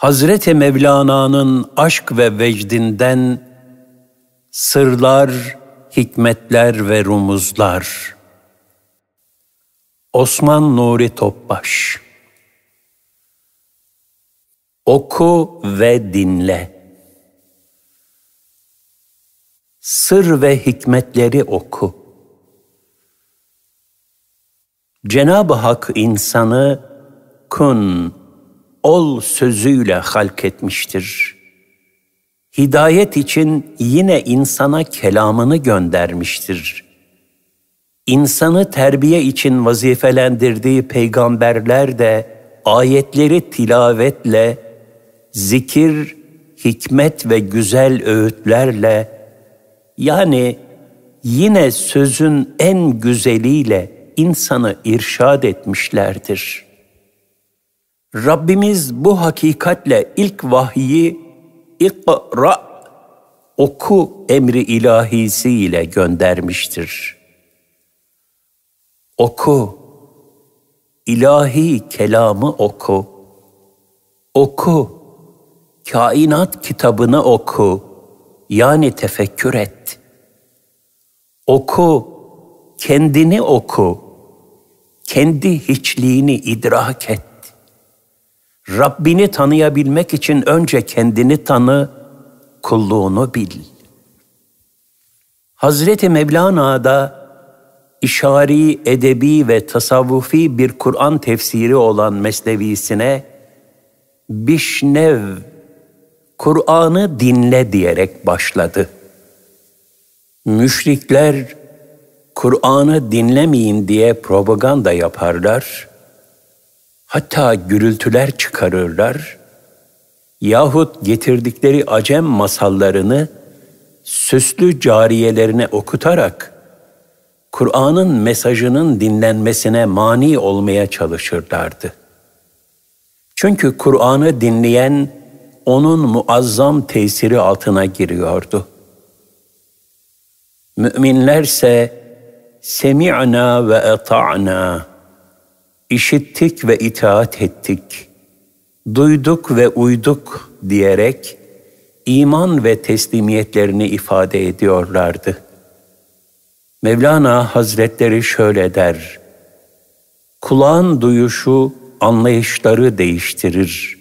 Hazreti Mevlana'nın aşk ve vecdinden sırlar, hikmetler ve rumuzlar. Osman Nuri Topbaş Oku ve dinle. Sır ve hikmetleri oku. Cenab-ı Hak insanı kun ol sözüyle halk etmiştir. Hidayet için yine insana kelamını göndermiştir. İnsanı terbiye için vazifelendirdiği peygamberler de ayetleri tilavetle, zikir, hikmet ve güzel öğütlerle yani yine sözün en güzeliyle insanı irşad etmişlerdir.'' Rabbimiz bu hakikatle ilk vahiyi ikra oku emri ilahisiyle göndermiştir. Oku, ilahi kelamı oku. Oku, kainat kitabını oku, yani tefekkür et. Oku, kendini oku, kendi hiçliğini idrak et Rabbini tanıyabilmek için önce kendini tanı, kulluğunu bil. Hazreti Mevlana da, işari, edebi ve tasavvufi bir Kur'an tefsiri olan mesnevisine Bişnev, Kur'an'ı dinle diyerek başladı. Müşrikler Kur'an'ı dinlemeyin diye propaganda yaparlar hatta gürültüler çıkarırlar yahut getirdikleri acem masallarını süslü cariyelerine okutarak Kur'an'ın mesajının dinlenmesine mani olmaya çalışırlardı. Çünkü Kur'an'ı dinleyen onun muazzam tesiri altına giriyordu. Müminlerse semi'na ve eta'na işittik ve itaat ettik, duyduk ve uyduk diyerek iman ve teslimiyetlerini ifade ediyorlardı. Mevlana Hazretleri şöyle der, kulağın duyuşu anlayışları değiştirir,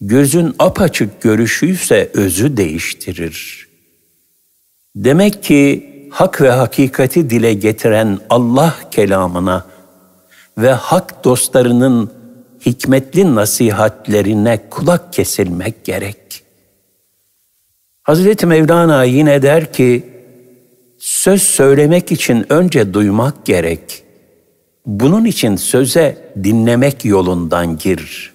gözün apaçık görüşü ise özü değiştirir. Demek ki hak ve hakikati dile getiren Allah kelamına, ve hak dostlarının hikmetli nasihatlerine kulak kesilmek gerek. Hazreti Mevlana yine der ki, söz söylemek için önce duymak gerek. Bunun için söze dinlemek yolundan gir.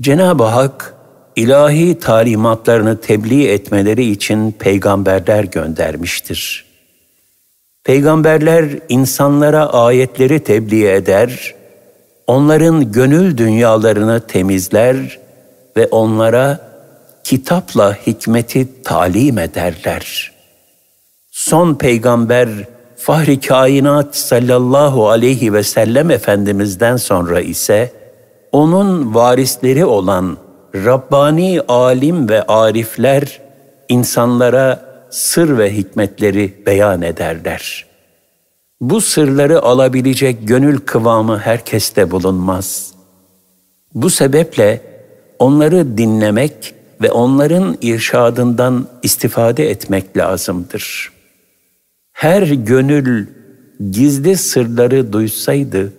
Cenab-ı Hak, ilahi talimatlarını tebliğ etmeleri için peygamberler göndermiştir.'' Peygamberler insanlara ayetleri tebliğ eder, onların gönül dünyalarını temizler ve onlara kitapla hikmeti talim ederler. Son peygamber Fahri Kainat sallallahu aleyhi ve sellem Efendimiz'den sonra ise onun varisleri olan Rabbani alim ve arifler insanlara sır ve hikmetleri beyan ederler. Bu sırları alabilecek gönül kıvamı herkeste bulunmaz. Bu sebeple onları dinlemek ve onların irşadından istifade etmek lazımdır. Her gönül gizli sırları duysaydı,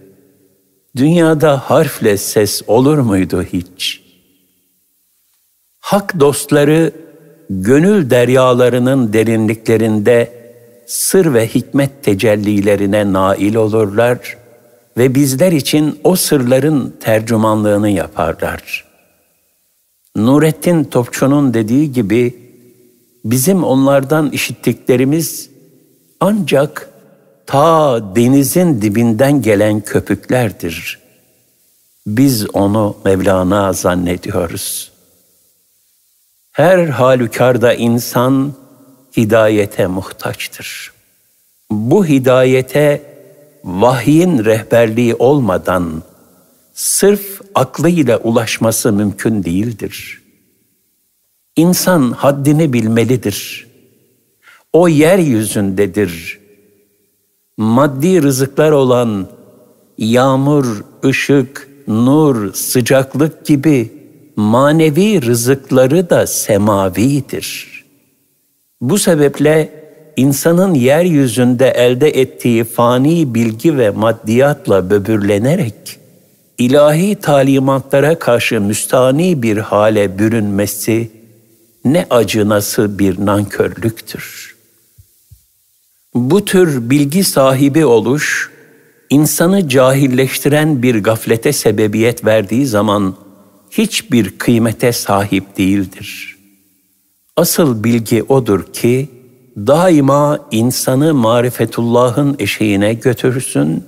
dünyada harfle ses olur muydu hiç? Hak dostları gönül deryalarının derinliklerinde sır ve hikmet tecellilerine nail olurlar ve bizler için o sırların tercümanlığını yaparlar. Nurettin Topçu'nun dediği gibi bizim onlardan işittiklerimiz ancak ta denizin dibinden gelen köpüklerdir. Biz onu Mevlana zannediyoruz.'' Her halükarda insan hidayete muhtaçtır. Bu hidayete vahyin rehberliği olmadan sırf aklıyla ulaşması mümkün değildir. İnsan haddini bilmelidir. O yeryüzündedir. Maddi rızıklar olan yağmur, ışık, nur, sıcaklık gibi manevi rızıkları da semavidir. Bu sebeple insanın yeryüzünde elde ettiği fani bilgi ve maddiyatla böbürlenerek ilahi talimatlara karşı müstani bir hale bürünmesi ne acınası bir nankörlüktür. Bu tür bilgi sahibi oluş, insanı cahilleştiren bir gaflete sebebiyet verdiği zaman hiçbir kıymete sahip değildir. Asıl bilgi odur ki daima insanı marifetullahın eşeğine götürsün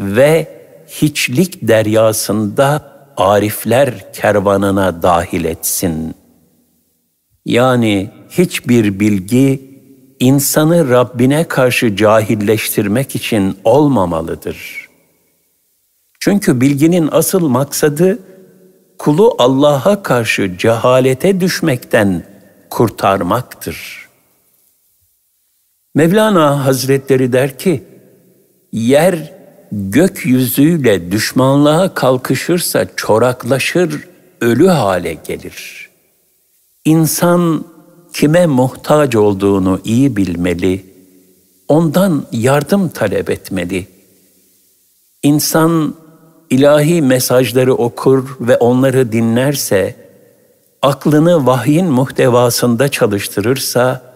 ve hiçlik deryasında arifler kervanına dahil etsin. Yani hiçbir bilgi insanı Rabbine karşı cahilleştirmek için olmamalıdır. Çünkü bilginin asıl maksadı kulu Allah'a karşı cehalete düşmekten kurtarmaktır. Mevlana Hazretleri der ki, yer gökyüzüyle düşmanlığa kalkışırsa çoraklaşır, ölü hale gelir. İnsan kime muhtaç olduğunu iyi bilmeli, ondan yardım talep etmeli. İnsan ilahi mesajları okur ve onları dinlerse, aklını vahyin muhtevasında çalıştırırsa,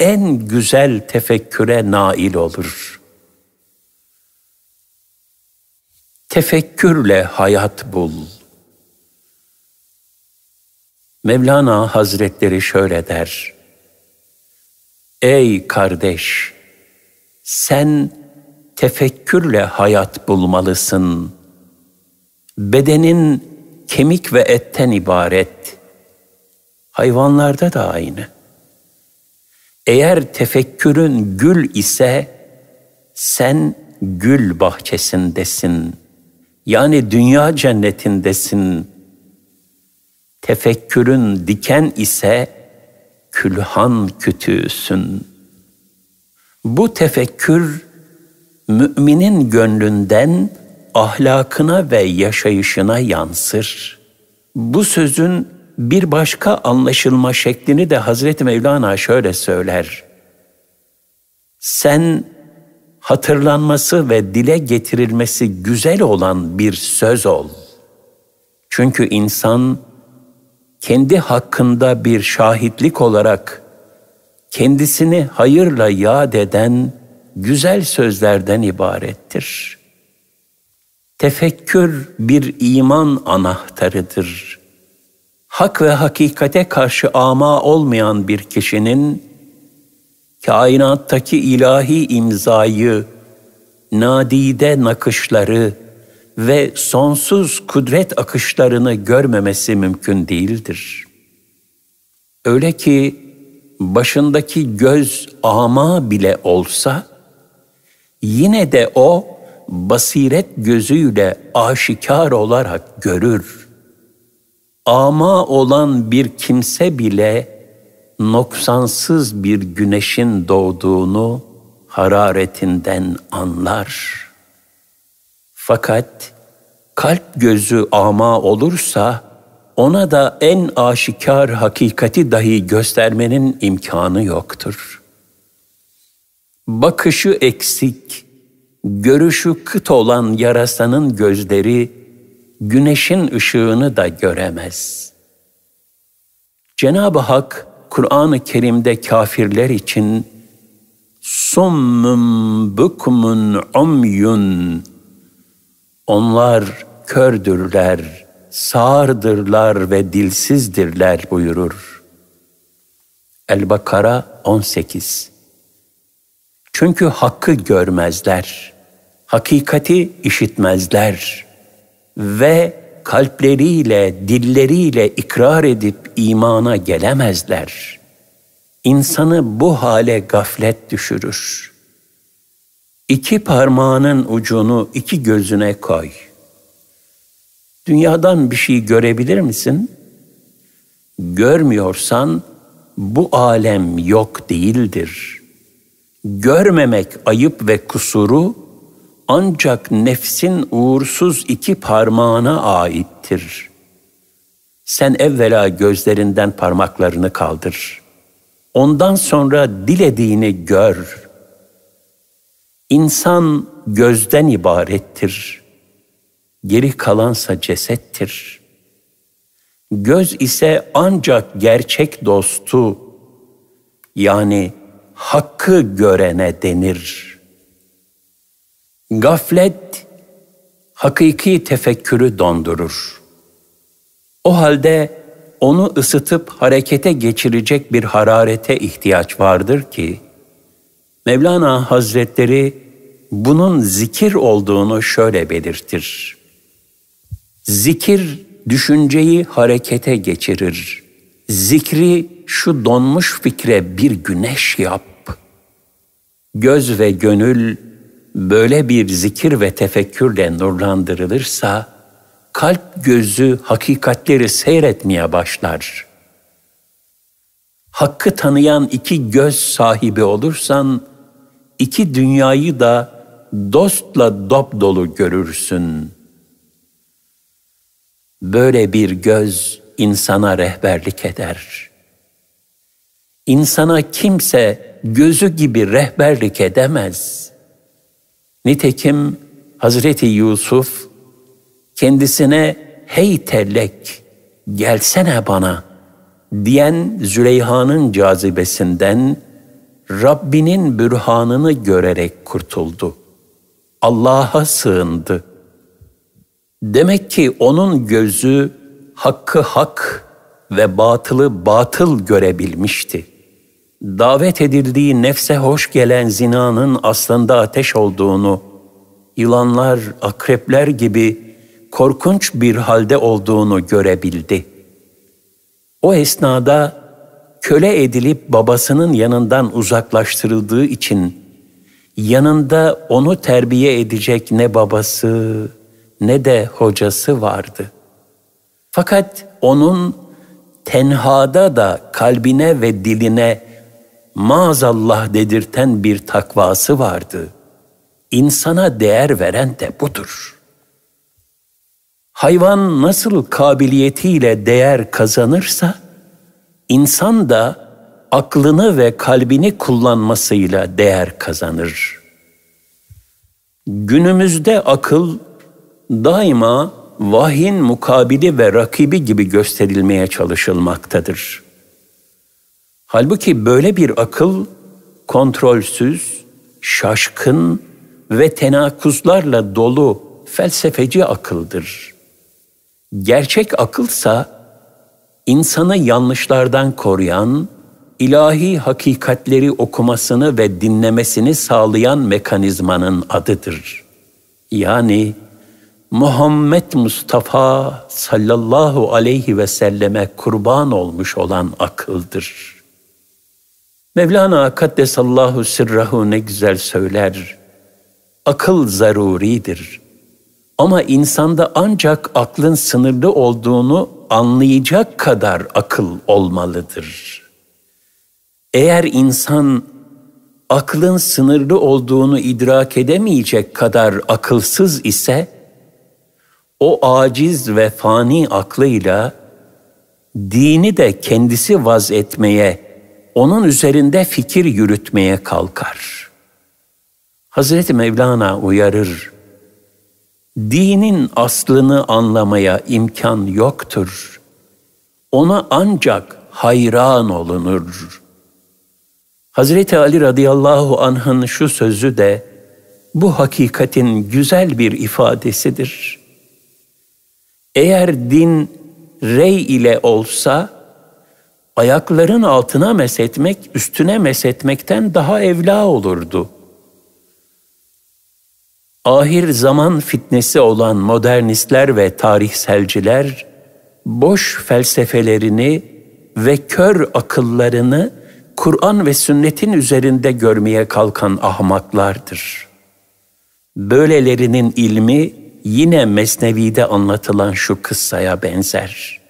en güzel tefekküre nail olur. Tefekkürle hayat bul. Mevlana Hazretleri şöyle der: Ey kardeş, sen tefekkürle hayat bulmalısın.'' bedenin kemik ve etten ibaret. Hayvanlarda da aynı. Eğer tefekkürün gül ise sen gül bahçesindesin. Yani dünya cennetindesin. Tefekkürün diken ise külhan kütüsün. Bu tefekkür müminin gönlünden ahlakına ve yaşayışına yansır. Bu sözün bir başka anlaşılma şeklini de Hazreti Mevlana şöyle söyler. Sen hatırlanması ve dile getirilmesi güzel olan bir söz ol. Çünkü insan kendi hakkında bir şahitlik olarak kendisini hayırla yad eden güzel sözlerden ibarettir.'' Tefekkür bir iman anahtarıdır. Hak ve hakikate karşı ama olmayan bir kişinin kainattaki ilahi imzayı, nadide nakışları ve sonsuz kudret akışlarını görmemesi mümkün değildir. Öyle ki başındaki göz ama bile olsa yine de o basiret gözüyle aşikar olarak görür. Ama olan bir kimse bile noksansız bir güneşin doğduğunu hararetinden anlar. Fakat kalp gözü ama olursa ona da en aşikar hakikati dahi göstermenin imkanı yoktur. Bakışı eksik, görüşü kıt olan yarasanın gözleri güneşin ışığını da göremez. Cenab-ı Hak Kur'an-ı Kerim'de kafirler için summum bukmun umyun onlar kördürler, sağırdırlar ve dilsizdirler buyurur. El-Bakara 18 Çünkü hakkı görmezler.'' hakikati işitmezler ve kalpleriyle, dilleriyle ikrar edip imana gelemezler. İnsanı bu hale gaflet düşürür. İki parmağının ucunu iki gözüne koy. Dünyadan bir şey görebilir misin? Görmüyorsan bu alem yok değildir. Görmemek ayıp ve kusuru ancak nefsin uğursuz iki parmağına aittir. Sen evvela gözlerinden parmaklarını kaldır. Ondan sonra dilediğini gör. İnsan gözden ibarettir. Geri kalansa cesettir. Göz ise ancak gerçek dostu yani hakkı görene denir.'' Gaflet hakiki tefekkürü dondurur. O halde onu ısıtıp harekete geçirecek bir hararete ihtiyaç vardır ki Mevlana Hazretleri bunun zikir olduğunu şöyle belirtir. Zikir düşünceyi harekete geçirir. Zikri şu donmuş fikre bir güneş yap. Göz ve gönül böyle bir zikir ve tefekkürle nurlandırılırsa, kalp gözü hakikatleri seyretmeye başlar. Hakkı tanıyan iki göz sahibi olursan, iki dünyayı da dostla dop dolu görürsün. Böyle bir göz insana rehberlik eder. İnsana kimse gözü gibi rehberlik edemez.'' Nitekim Hazreti Yusuf kendisine hey tellek gelsene bana diyen Züleyha'nın cazibesinden Rabbinin bürhanını görerek kurtuldu. Allah'a sığındı. Demek ki onun gözü hakkı hak ve batılı batıl görebilmişti davet edildiği nefse hoş gelen zinanın aslında ateş olduğunu, yılanlar, akrepler gibi korkunç bir halde olduğunu görebildi. O esnada köle edilip babasının yanından uzaklaştırıldığı için yanında onu terbiye edecek ne babası ne de hocası vardı. Fakat onun tenhada da kalbine ve diline maazallah dedirten bir takvası vardı. İnsana değer veren de budur. Hayvan nasıl kabiliyetiyle değer kazanırsa, insan da aklını ve kalbini kullanmasıyla değer kazanır. Günümüzde akıl daima vahyin mukabili ve rakibi gibi gösterilmeye çalışılmaktadır. Halbuki böyle bir akıl kontrolsüz, şaşkın ve tenakuzlarla dolu felsefeci akıldır. Gerçek akılsa insanı yanlışlardan koruyan, ilahi hakikatleri okumasını ve dinlemesini sağlayan mekanizmanın adıdır. Yani Muhammed Mustafa sallallahu aleyhi ve selleme kurban olmuş olan akıldır.'' Mevlana Kaddesallahu sırrahu ne güzel söyler. Akıl zaruridir. Ama insanda ancak aklın sınırlı olduğunu anlayacak kadar akıl olmalıdır. Eğer insan aklın sınırlı olduğunu idrak edemeyecek kadar akılsız ise, o aciz ve fani aklıyla dini de kendisi vaz etmeye onun üzerinde fikir yürütmeye kalkar. Hazreti Mevlana uyarır. Dinin aslını anlamaya imkan yoktur. Ona ancak hayran olunur. Hazreti Ali radıyallahu anh'ın şu sözü de bu hakikatin güzel bir ifadesidir. Eğer din rey ile olsa, ayakların altına mesetmek, üstüne mesetmekten daha evla olurdu. Ahir zaman fitnesi olan modernistler ve tarihselciler boş felsefelerini ve kör akıllarını Kur'an ve sünnetin üzerinde görmeye kalkan ahmaklardır. Böylelerinin ilmi yine Mesnevi'de anlatılan şu kıssaya benzer.''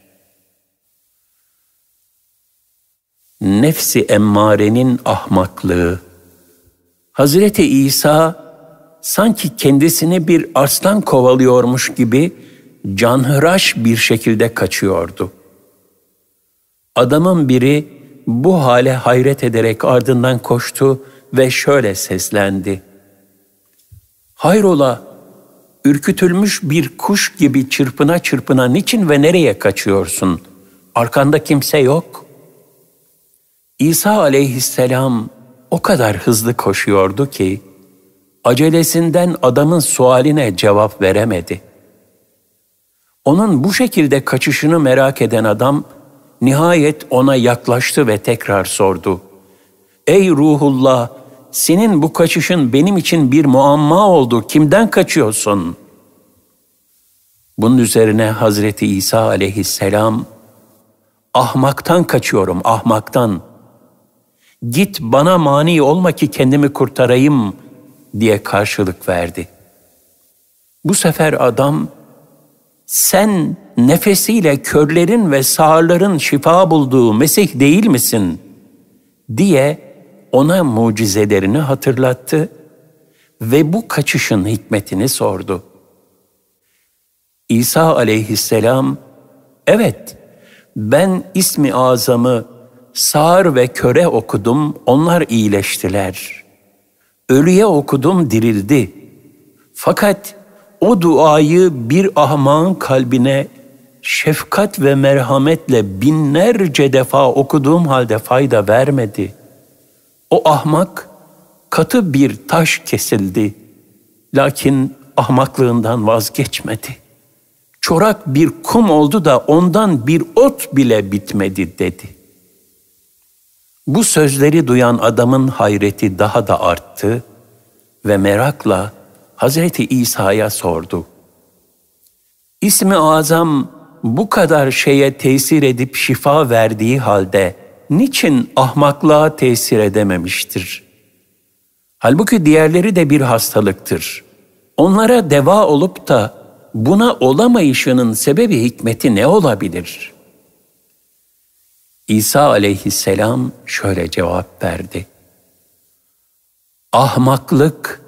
nefsi emmarenin ahmaklığı. Hazreti İsa sanki kendisini bir aslan kovalıyormuş gibi canhıraş bir şekilde kaçıyordu. Adamın biri bu hale hayret ederek ardından koştu ve şöyle seslendi. Hayrola, ürkütülmüş bir kuş gibi çırpına çırpına niçin ve nereye kaçıyorsun? Arkanda kimse yok.'' İsa aleyhisselam o kadar hızlı koşuyordu ki, acelesinden adamın sualine cevap veremedi. Onun bu şekilde kaçışını merak eden adam, nihayet ona yaklaştı ve tekrar sordu. Ey ruhullah, senin bu kaçışın benim için bir muamma oldu. Kimden kaçıyorsun? Bunun üzerine Hazreti İsa aleyhisselam, ahmaktan kaçıyorum, ahmaktan.'' git bana mani olma ki kendimi kurtarayım diye karşılık verdi. Bu sefer adam sen nefesiyle körlerin ve sağırların şifa bulduğu Mesih değil misin diye ona mucizelerini hatırlattı ve bu kaçışın hikmetini sordu. İsa aleyhisselam, evet ben ismi azamı sağır ve köre okudum, onlar iyileştiler. Ölüye okudum, dirildi. Fakat o duayı bir ahmağın kalbine şefkat ve merhametle binlerce defa okuduğum halde fayda vermedi. O ahmak katı bir taş kesildi. Lakin ahmaklığından vazgeçmedi. Çorak bir kum oldu da ondan bir ot bile bitmedi dedi.'' Bu sözleri duyan adamın hayreti daha da arttı ve merakla Hazreti İsa'ya sordu. İsmi Azam bu kadar şeye tesir edip şifa verdiği halde niçin ahmaklığa tesir edememiştir? Halbuki diğerleri de bir hastalıktır. Onlara deva olup da buna olamayışının sebebi hikmeti ne olabilir?'' İsa aleyhisselam şöyle cevap verdi. Ahmaklık,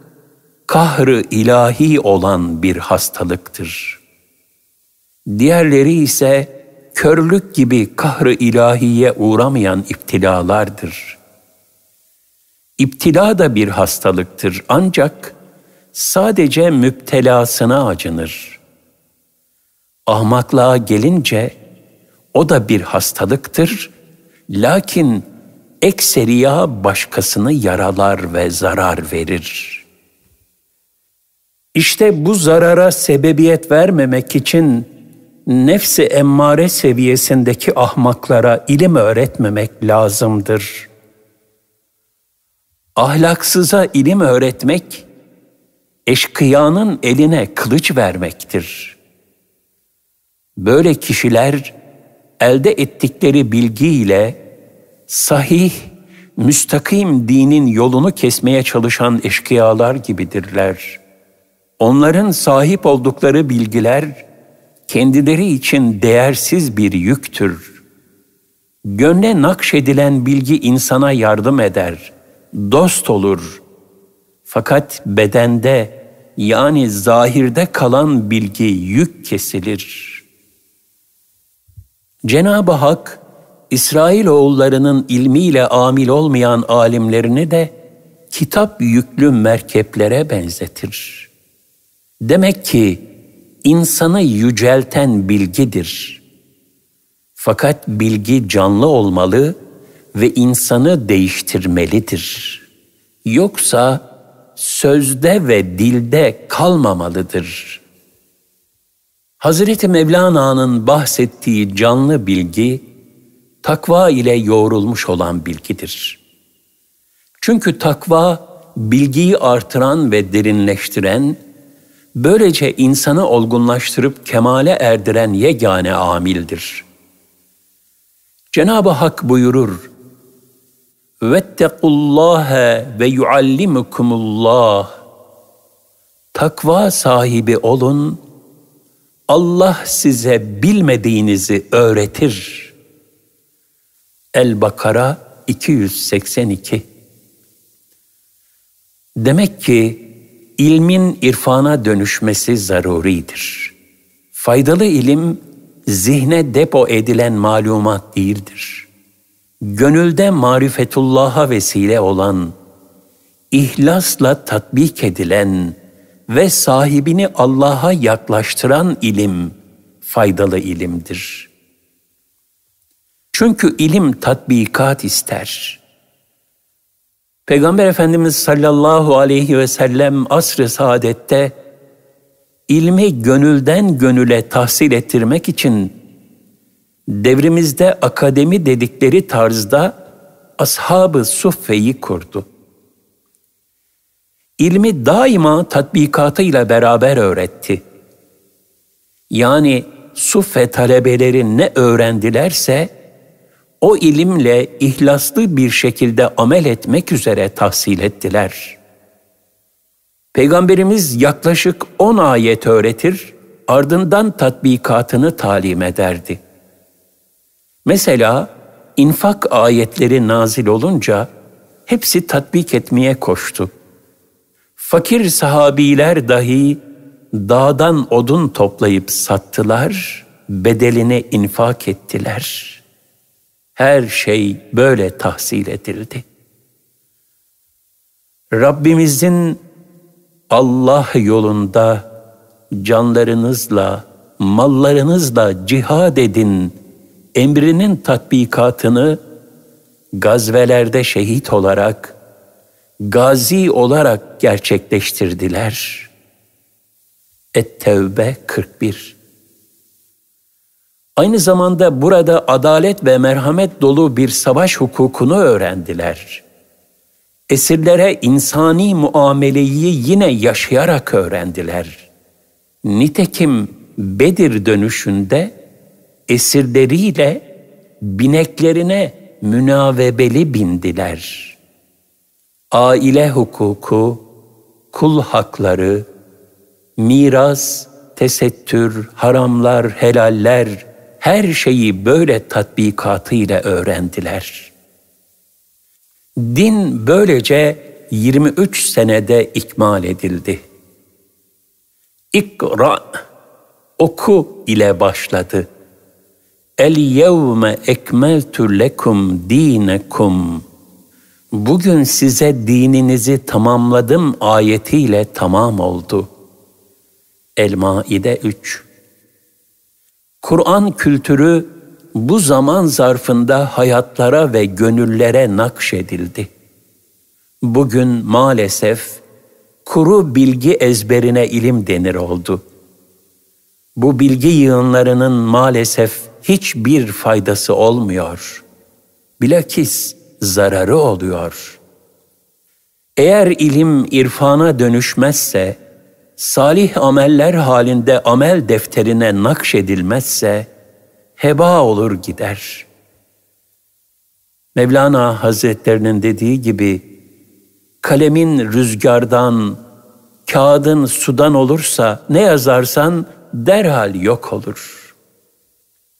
kahrı ilahi olan bir hastalıktır. Diğerleri ise körlük gibi kahrı ilahiye uğramayan iptilalardır. İptila da bir hastalıktır ancak sadece müptelasına acınır. Ahmaklığa gelince o da bir hastalıktır Lakin ekseriya başkasını yaralar ve zarar verir. İşte bu zarara sebebiyet vermemek için nefsi emmare seviyesindeki ahmaklara ilim öğretmemek lazımdır. Ahlaksıza ilim öğretmek, eşkıyanın eline kılıç vermektir. Böyle kişiler elde ettikleri bilgiyle sahih, müstakim dinin yolunu kesmeye çalışan eşkıyalar gibidirler. Onların sahip oldukları bilgiler kendileri için değersiz bir yüktür. Gönle nakşedilen bilgi insana yardım eder, dost olur. Fakat bedende yani zahirde kalan bilgi yük kesilir.'' Cenab-ı Hak, İsrail oğullarının ilmiyle amil olmayan alimlerini de kitap yüklü merkeplere benzetir. Demek ki insanı yücelten bilgidir. Fakat bilgi canlı olmalı ve insanı değiştirmelidir. Yoksa sözde ve dilde kalmamalıdır.'' Hazreti Mevlana'nın bahsettiği canlı bilgi, takva ile yoğrulmuş olan bilgidir. Çünkü takva, bilgiyi artıran ve derinleştiren, böylece insanı olgunlaştırıp kemale erdiren yegane amildir. Cenab-ı Hak buyurur, Vettequllâhe ve yuallimukumullah. Takva sahibi olun Allah size bilmediğinizi öğretir. El-Bakara 282 Demek ki ilmin irfana dönüşmesi zaruridir. Faydalı ilim zihne depo edilen malumat değildir. Gönülde marifetullah'a vesile olan, ihlasla tatbik edilen, ve sahibini Allah'a yaklaştıran ilim faydalı ilimdir. Çünkü ilim tatbikat ister. Peygamber Efendimiz sallallahu aleyhi ve sellem asr-ı saadette ilmi gönülden gönüle tahsil ettirmek için devrimizde akademi dedikleri tarzda ashabı ı suffeyi kurdu ilmi daima tatbikatıyla beraber öğretti. Yani suf ve talebeleri ne öğrendilerse o ilimle ihlaslı bir şekilde amel etmek üzere tahsil ettiler. Peygamberimiz yaklaşık 10 ayet öğretir, ardından tatbikatını talim ederdi. Mesela infak ayetleri nazil olunca hepsi tatbik etmeye koştu.'' Fakir sahabiler dahi dağdan odun toplayıp sattılar, bedeline infak ettiler. Her şey böyle tahsil edildi. Rabbimizin Allah yolunda canlarınızla, mallarınızla cihad edin emrinin tatbikatını gazvelerde şehit olarak gazi olarak gerçekleştirdiler. Et-Tevbe 41 Aynı zamanda burada adalet ve merhamet dolu bir savaş hukukunu öğrendiler. Esirlere insani muameleyi yine yaşayarak öğrendiler. Nitekim Bedir dönüşünde esirleriyle bineklerine münavebeli bindiler.'' aile hukuku, kul hakları, miras, tesettür, haramlar, helaller, her şeyi böyle tatbikatıyla öğrendiler. Din böylece 23 senede ikmal edildi. İkra, oku ile başladı. El yevme ekmeltu lekum dinekum.'' bugün size dininizi tamamladım ayetiyle tamam oldu. El-Maide 3 Kur'an kültürü bu zaman zarfında hayatlara ve gönüllere nakşedildi. Bugün maalesef kuru bilgi ezberine ilim denir oldu. Bu bilgi yığınlarının maalesef hiçbir faydası olmuyor. Bilakis zararı oluyor. Eğer ilim irfana dönüşmezse, salih ameller halinde amel defterine nakşedilmezse, heba olur gider. Mevlana Hazretlerinin dediği gibi, kalemin rüzgardan, kağıdın sudan olursa ne yazarsan derhal yok olur.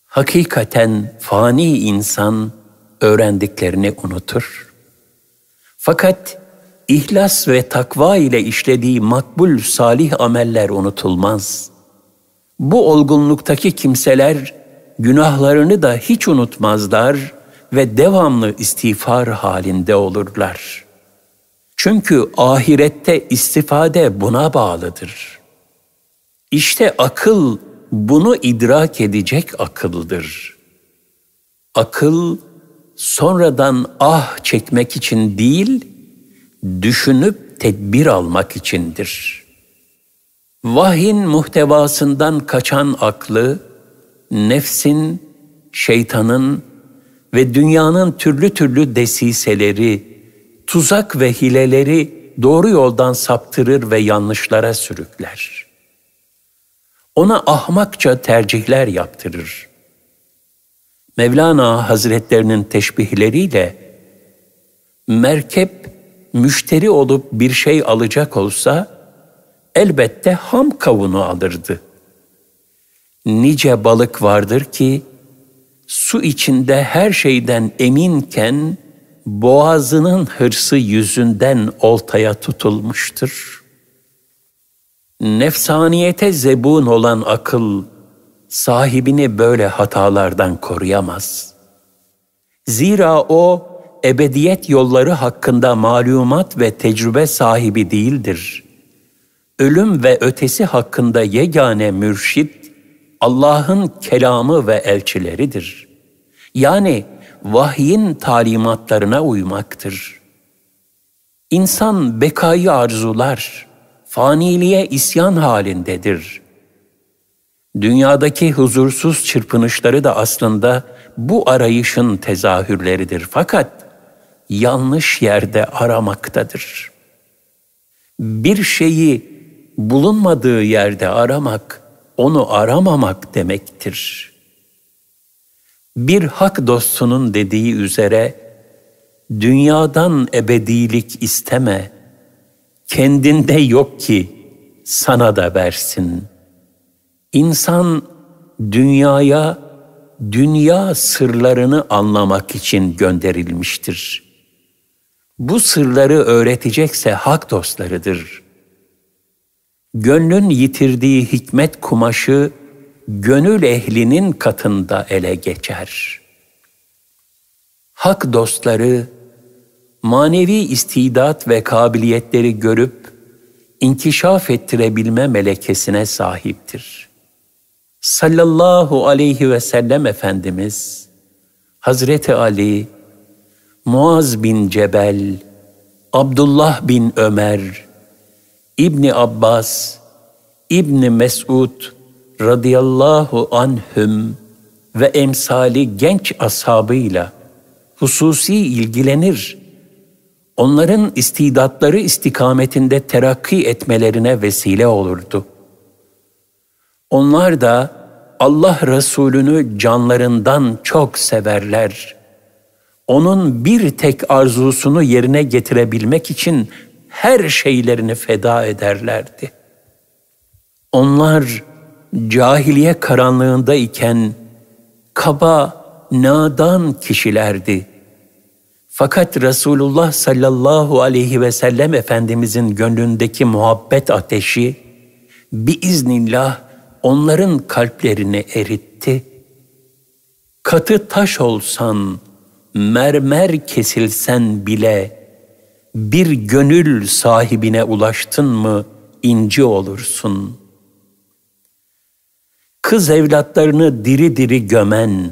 Hakikaten fani insan, öğrendiklerini unutur. Fakat ihlas ve takva ile işlediği makbul salih ameller unutulmaz. Bu olgunluktaki kimseler günahlarını da hiç unutmazlar ve devamlı istiğfar halinde olurlar. Çünkü ahirette istifade buna bağlıdır. İşte akıl bunu idrak edecek akıldır. Akıl sonradan ah çekmek için değil, düşünüp tedbir almak içindir. Vahyin muhtevasından kaçan aklı, nefsin, şeytanın ve dünyanın türlü türlü desiseleri, tuzak ve hileleri doğru yoldan saptırır ve yanlışlara sürükler. Ona ahmakça tercihler yaptırır.'' Mevlana Hazretlerinin teşbihleriyle merkep müşteri olup bir şey alacak olsa elbette ham kavunu alırdı. Nice balık vardır ki su içinde her şeyden eminken boğazının hırsı yüzünden oltaya tutulmuştur. Nefsaniyete zebun olan akıl sahibini böyle hatalardan koruyamaz. Zira o ebediyet yolları hakkında malumat ve tecrübe sahibi değildir. Ölüm ve ötesi hakkında yegane mürşit Allah'ın kelamı ve elçileridir. Yani vahyin talimatlarına uymaktır. İnsan bekayı arzular, faniliğe isyan halindedir.'' Dünyadaki huzursuz çırpınışları da aslında bu arayışın tezahürleridir fakat yanlış yerde aramaktadır. Bir şeyi bulunmadığı yerde aramak, onu aramamak demektir. Bir hak dostunun dediği üzere, dünyadan ebedilik isteme, kendinde yok ki sana da versin.'' İnsan dünyaya dünya sırlarını anlamak için gönderilmiştir. Bu sırları öğretecekse hak dostlarıdır. Gönlün yitirdiği hikmet kumaşı gönül ehlinin katında ele geçer. Hak dostları manevi istidat ve kabiliyetleri görüp inkişaf ettirebilme melekesine sahiptir.'' sallallahu aleyhi ve sellem Efendimiz, Hazreti Ali, Muaz bin Cebel, Abdullah bin Ömer, İbni Abbas, İbni Mesud radıyallahu anhüm ve emsali genç ashabıyla hususi ilgilenir. Onların istidatları istikametinde terakki etmelerine vesile olurdu.'' Onlar da Allah Resulü'nü canlarından çok severler. Onun bir tek arzusunu yerine getirebilmek için her şeylerini feda ederlerdi. Onlar cahiliye karanlığında iken kaba, nadan kişilerdi. Fakat Resulullah sallallahu aleyhi ve sellem Efendimizin gönlündeki muhabbet ateşi biiznillah onların kalplerini eritti. Katı taş olsan, mermer kesilsen bile bir gönül sahibine ulaştın mı inci olursun. Kız evlatlarını diri diri gömen,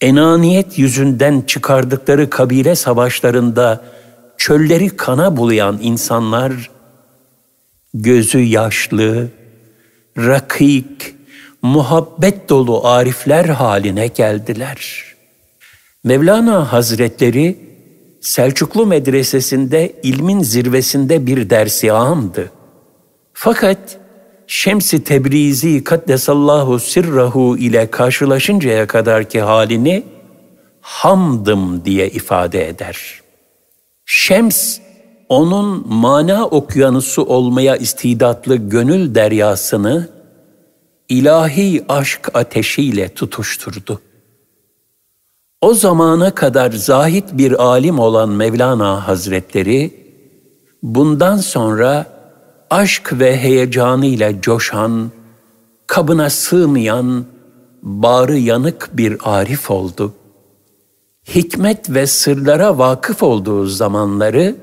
enaniyet yüzünden çıkardıkları kabile savaşlarında çölleri kana bulayan insanlar, gözü yaşlı, rakik, muhabbet dolu arifler haline geldiler. Mevlana Hazretleri Selçuklu Medresesi'nde ilmin zirvesinde bir dersi dersiyandı. Fakat Şems-i Tebrizi Kaddesallahu Sirrahu ile karşılaşıncaya kadarki halini hamdım diye ifade eder. Şems onun mana okyanusu olmaya istidatlı gönül deryasını ilahi aşk ateşiyle tutuşturdu. O zamana kadar zahit bir alim olan Mevlana Hazretleri, bundan sonra aşk ve heyecanıyla coşan, kabına sığmayan, bağrı yanık bir arif oldu. Hikmet ve sırlara vakıf olduğu zamanları,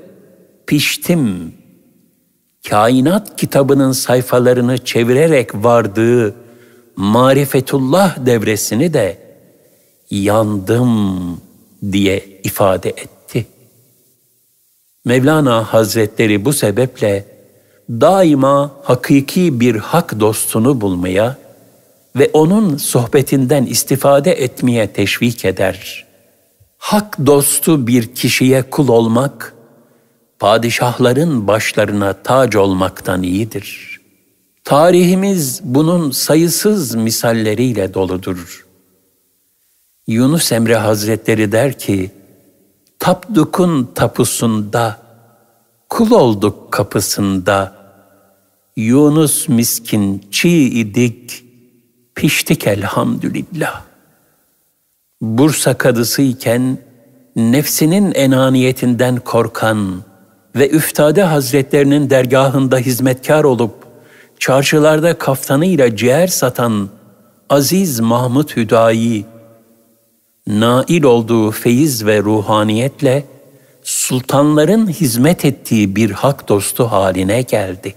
piştim. Kainat kitabının sayfalarını çevirerek vardığı marifetullah devresini de yandım diye ifade etti. Mevlana Hazretleri bu sebeple daima hakiki bir hak dostunu bulmaya ve onun sohbetinden istifade etmeye teşvik eder. Hak dostu bir kişiye kul olmak padişahların başlarına tac olmaktan iyidir. Tarihimiz bunun sayısız misalleriyle doludur. Yunus Emre Hazretleri der ki, Tapduk'un tapusunda, kul olduk kapısında, Yunus miskin çiğ idik, piştik elhamdülillah. Bursa kadısı iken nefsinin enaniyetinden korkan, ve Üftade Hazretlerinin dergahında hizmetkar olup çarşılarda kaftanıyla ciğer satan Aziz Mahmut Hüdayi, nail olduğu feyiz ve ruhaniyetle sultanların hizmet ettiği bir hak dostu haline geldi.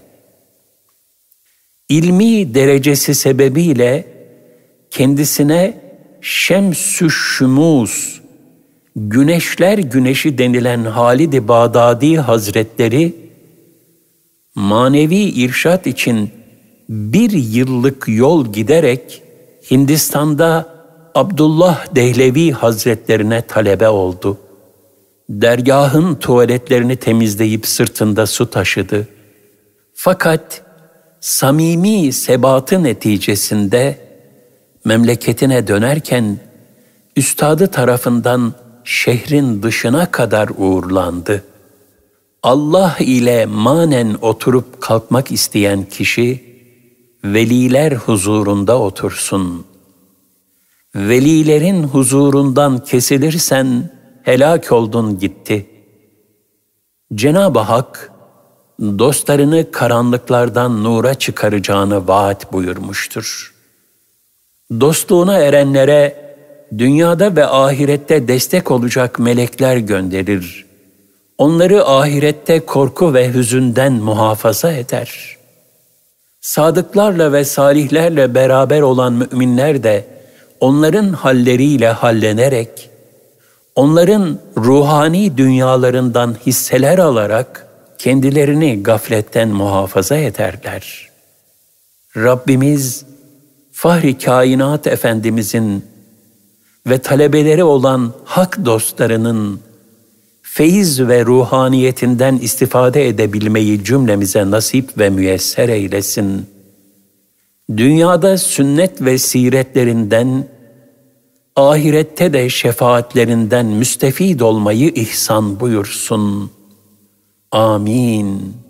İlmi derecesi sebebiyle kendisine Şemsü Şumus Güneşler Güneşi denilen Halid-i Bağdadi Hazretleri, manevi irşat için bir yıllık yol giderek Hindistan'da Abdullah Dehlevi Hazretlerine talebe oldu. Dergahın tuvaletlerini temizleyip sırtında su taşıdı. Fakat samimi sebatı neticesinde memleketine dönerken üstadı tarafından şehrin dışına kadar uğurlandı. Allah ile manen oturup kalkmak isteyen kişi, veliler huzurunda otursun. Velilerin huzurundan kesilirsen helak oldun gitti. Cenab-ı Hak, dostlarını karanlıklardan nura çıkaracağını vaat buyurmuştur. Dostluğuna erenlere dünyada ve ahirette destek olacak melekler gönderir. Onları ahirette korku ve hüzünden muhafaza eder. Sadıklarla ve salihlerle beraber olan müminler de onların halleriyle hallenerek, onların ruhani dünyalarından hisseler alarak kendilerini gafletten muhafaza ederler. Rabbimiz Fahri Kainat Efendimizin ve talebeleri olan hak dostlarının feyiz ve ruhaniyetinden istifade edebilmeyi cümlemize nasip ve müyesser eylesin. Dünyada sünnet ve siretlerinden, ahirette de şefaatlerinden müstefid olmayı ihsan buyursun. Amin.''